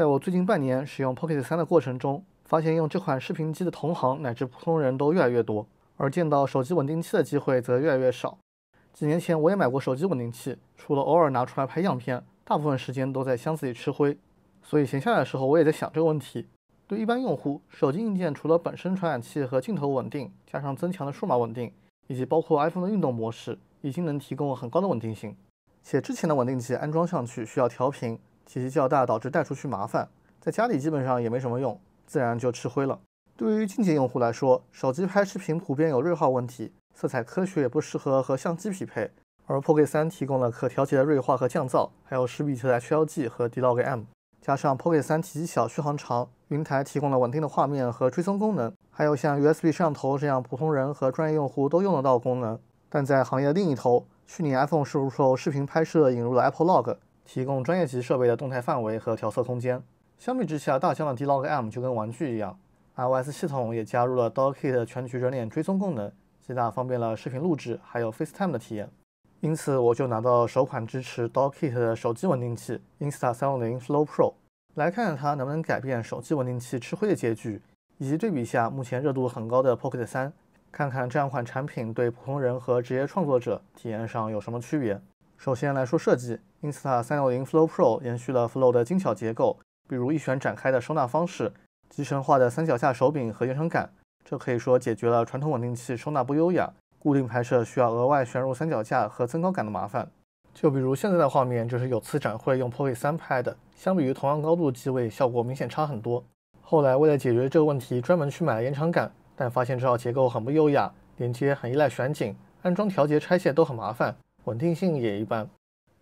在我最近半年使用 Pocket 三的过程中，发现用这款视频机的同行乃至普通人都越来越多，而见到手机稳定器的机会则越来越少。几年前我也买过手机稳定器，除了偶尔拿出来拍样片，大部分时间都在箱子里吃灰。所以闲下来的时候，我也在想这个问题。对一般用户，手机硬件除了本身传感器和镜头稳定，加上增强的数码稳定，以及包括 iPhone 的运动模式，已经能提供很高的稳定性。且之前的稳定器安装上去需要调平。体积较大，导致带出去麻烦，在家里基本上也没什么用，自然就吃灰了。对于进阶用户来说，手机拍视频普遍有锐化问题，色彩科学也不适合和相机匹配。而 Pocket 三提供了可调节的锐化和降噪，还有十比特的 HLG 和 DLOG M，加上 Pocket 三体积小、续航长，云台提供了稳定的画面和追踪功能，还有像 USB 摄像头这样普通人和专业用户都用得到功能。但在行业另一头，去年 iPhone 十五 Pro 视频拍摄引入了 Apple Log。提供专业级设备的动态范围和调色空间。相比之下，大疆的 D Log M 就跟玩具一样。iOS 系统也加入了 d o c kit 全局人脸追踪功能，极大方便了视频录制还有 FaceTime 的体验。因此，我就拿到首款支持 d o c kit 的手机稳定器 Insta 360 Flow Pro，来看看它能不能改变手机稳定器吃灰的结局，以及对比一下目前热度很高的 Pocket 3，看看这两款产品对普通人和职业创作者体验上有什么区别。首先来说设计。Insta 360 Flow Pro 延续了 Flow 的精巧结构，比如一旋展开的收纳方式，集成化的三脚架手柄和延长杆。这可以说解决了传统稳定器收纳不优雅、固定拍摄需要额外旋入三脚架和增高杆的麻烦。就比如现在的画面，就是有次展会用 Pocket 三拍的，相比于同样高度机位，效果明显差很多。后来为了解决这个问题，专门去买了延长杆，但发现这套结构很不优雅，连接很依赖旋紧，安装、调节、拆卸都很麻烦，稳定性也一般。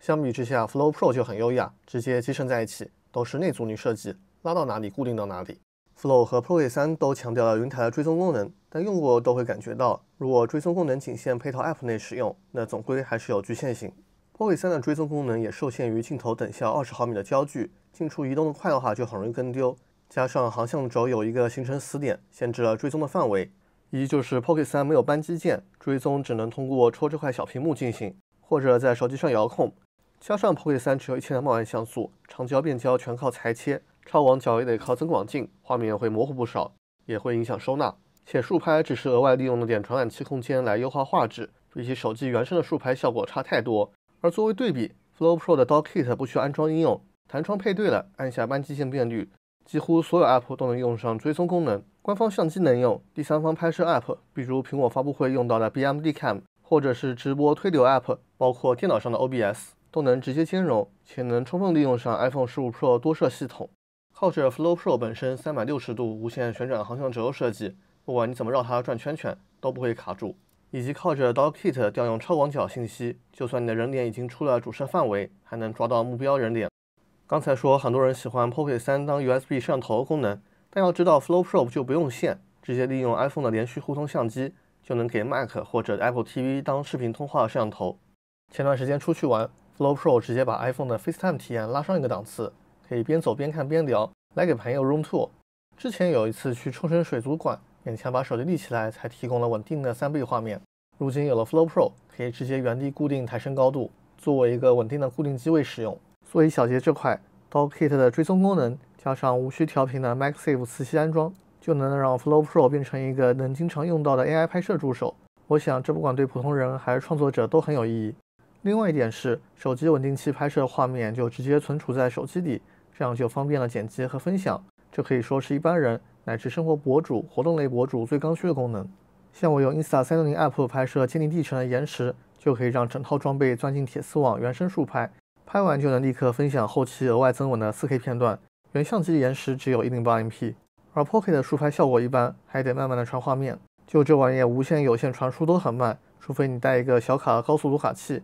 相比之下，Flow Pro 就很优雅，直接集成在一起，都是内阻尼设计，拉到哪里固定到哪里。Flow 和 Pocket 三都强调了云台的追踪功能，但用过都会感觉到，如果追踪功能仅限配套 App 内使用，那总归还是有局限性。Pocket 三的追踪功能也受限于镜头等效二十毫米的焦距，近处移动的快的话就很容易跟丢，加上航向轴有一个行程死点，限制了追踪的范围。一就是 Pocket 三没有扳机键，追踪只能通过抽这块小屏幕进行，或者在手机上遥控。加上 Pocket 三只有一千两百万像素，长焦变焦全靠裁切，超广角也得靠增广镜，画面会模糊不少，也会影响收纳。且竖拍只是额外利用了点传感器空间来优化画质，比起手机原生的竖拍效果差太多。而作为对比，Flow Pro 的 Dock Kit 不需要安装应用，弹窗配对了，按下扳机键变绿，几乎所有 App 都能用上追踪功能。官方相机能用，第三方拍摄 App，比如苹果发布会用到的 BMD Cam，或者是直播推流 App，包括电脑上的 OBS。都能直接兼容，且能充分利用上 iPhone 15 Pro 多摄系统。靠着 Flow Pro 本身360度无线旋转航向轴设计，不管你怎么绕它转圈圈，都不会卡住。以及靠着 Dock Kit 调用超广角信息，就算你的人脸已经出了主摄范围，还能抓到目标人脸。刚才说很多人喜欢 Pocket 3当 USB 摄像头功能，但要知道 Flow Pro 就不用线，直接利用 iPhone 的连续互通相机，就能给 Mac 或者 Apple TV 当视频通话摄像头。前段时间出去玩。Flow Pro 直接把 iPhone 的 FaceTime 体验拉上一个档次，可以边走边看边聊，来给朋友 Room Tour。之前有一次去冲绳水族馆，勉强把手机立起来才提供了稳定的三倍画面。如今有了 Flow Pro，可以直接原地固定抬升高度，作为一个稳定的固定机位使用。所以小杰这块 Dock Kit 的追踪功能，加上无需调频的 m a g s a f e 磁吸安装，就能让 Flow Pro 变成一个能经常用到的 AI 拍摄助手。我想，这不管对普通人还是创作者都很有意义。另外一点是，手机稳定器拍摄的画面就直接存储在手机里，这样就方便了剪辑和分享。这可以说是一般人乃至生活博主、活动类博主最刚需的功能。像我用 Insta 360 App 拍摄建立地城的延时，就可以让整套装备钻进铁丝网原生竖拍，拍完就能立刻分享后期额外增稳的 4K 片段。原相机的延时只有一零八 MP，而 Pocket 的竖拍效果一般，还得慢慢的传画面。就这玩意，无线、有线传输都很慢，除非你带一个小卡高速读卡器。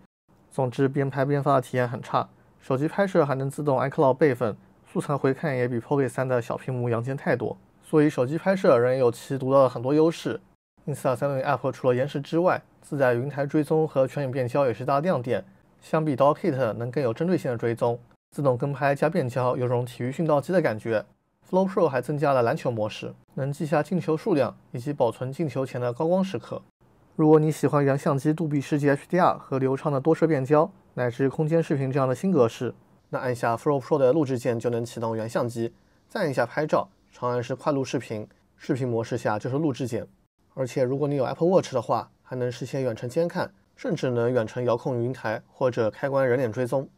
总之，边拍边发的体验很差。手机拍摄还能自动 iCloud 备份，素材回看也比 Pocket 三的小屏幕洋气太多。所以手机拍摄仍有其独到的很多优势。i n s t a h 360 App 除了延时之外，自带云台追踪和全景变焦也是大亮点，相比 d o c k i t 能更有针对性的追踪，自动跟拍加变焦有种体育训道机的感觉。Flow Pro 还增加了篮球模式，能记下进球数量以及保存进球前的高光时刻。如果你喜欢原相机、杜比世界 HDR 和流畅的多摄变焦，乃至空间视频这样的新格式，那按下 Flow Pro 的录制键就能启动原相机，再按一下拍照，长按是快录视频，视频模式下就是录制键。而且如果你有 Apple Watch 的话，还能实现远程监看，甚至能远程遥控云台或者开关人脸追踪。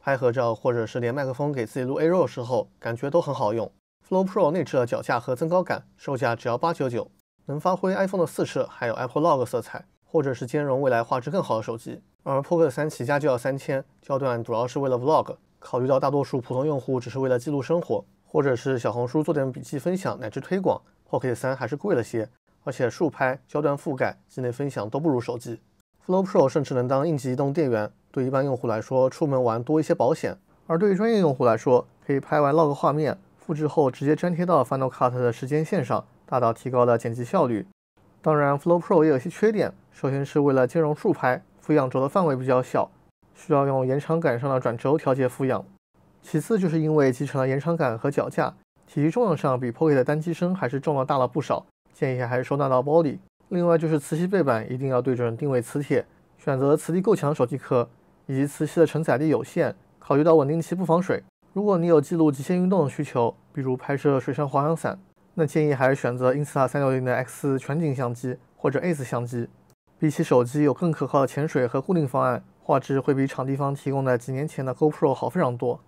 拍合照或者是连麦克风给自己录 A l l 时候，感觉都很好用。Flow Pro 内置了脚架和增高杆，售价只要八九九。能发挥 iPhone 的四摄，还有 Apple Log 色彩，或者是兼容未来画质更好的手机。而 Pocket 三起家就要三千，焦段主要是为了 Vlog。考虑到大多数普通用户只是为了记录生活，或者是小红书做点笔记分享乃至推广，Pocket 三还是贵了些。而且竖拍焦段覆盖、机内分享都不如手机。Flow Pro 甚至能当应急移动电源，对一般用户来说，出门玩多一些保险。而对于专业用户来说，可以拍完 Log 画面，复制后直接粘贴到 Final Cut 的时间线上。大大提高了剪辑效率。当然，Flow Pro 也有些缺点。首先是为了兼容竖拍，俯仰轴的范围比较小，需要用延长杆上的转轴调节俯仰。其次就是因为集成了延长杆和脚架，体积重量上比 Pocket 的单机身还是重了大了不少，建议还是收纳到包里。另外就是磁吸背板一定要对准定位磁铁，选择磁力够强手机壳，以及磁吸的承载力有限，考虑到稳定器不防水。如果你有记录极限运动的需求，比如拍摄水上滑翔伞。那建议还是选择 Insta 360的 X 全景相机或者 ACE 相机，比起手机有更可靠的潜水和固定方案，画质会比场地方提供的几年前的 Go Pro 好非常多。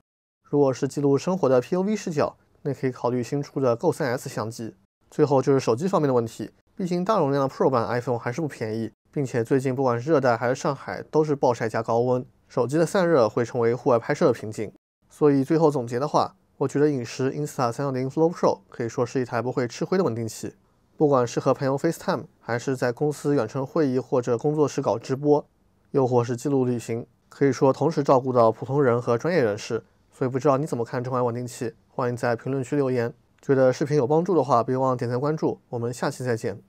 如果是记录生活的 POV 视角，那可以考虑新出的 Go 3S 相机。最后就是手机方面的问题，毕竟大容量的 Pro 版 iPhone 还是不便宜，并且最近不管是热带还是上海都是暴晒加高温，手机的散热会成为户外拍摄的瓶颈。所以最后总结的话。我觉得影石 Insta 360 Flow Pro 可以说是一台不会吃灰的稳定器，不管是和朋友 FaceTime，还是在公司远程会议或者工作室搞直播，又或是记录旅行，可以说同时照顾到普通人和专业人士。所以不知道你怎么看这款稳定器？欢迎在评论区留言。觉得视频有帮助的话，别忘点赞关注。我们下期再见。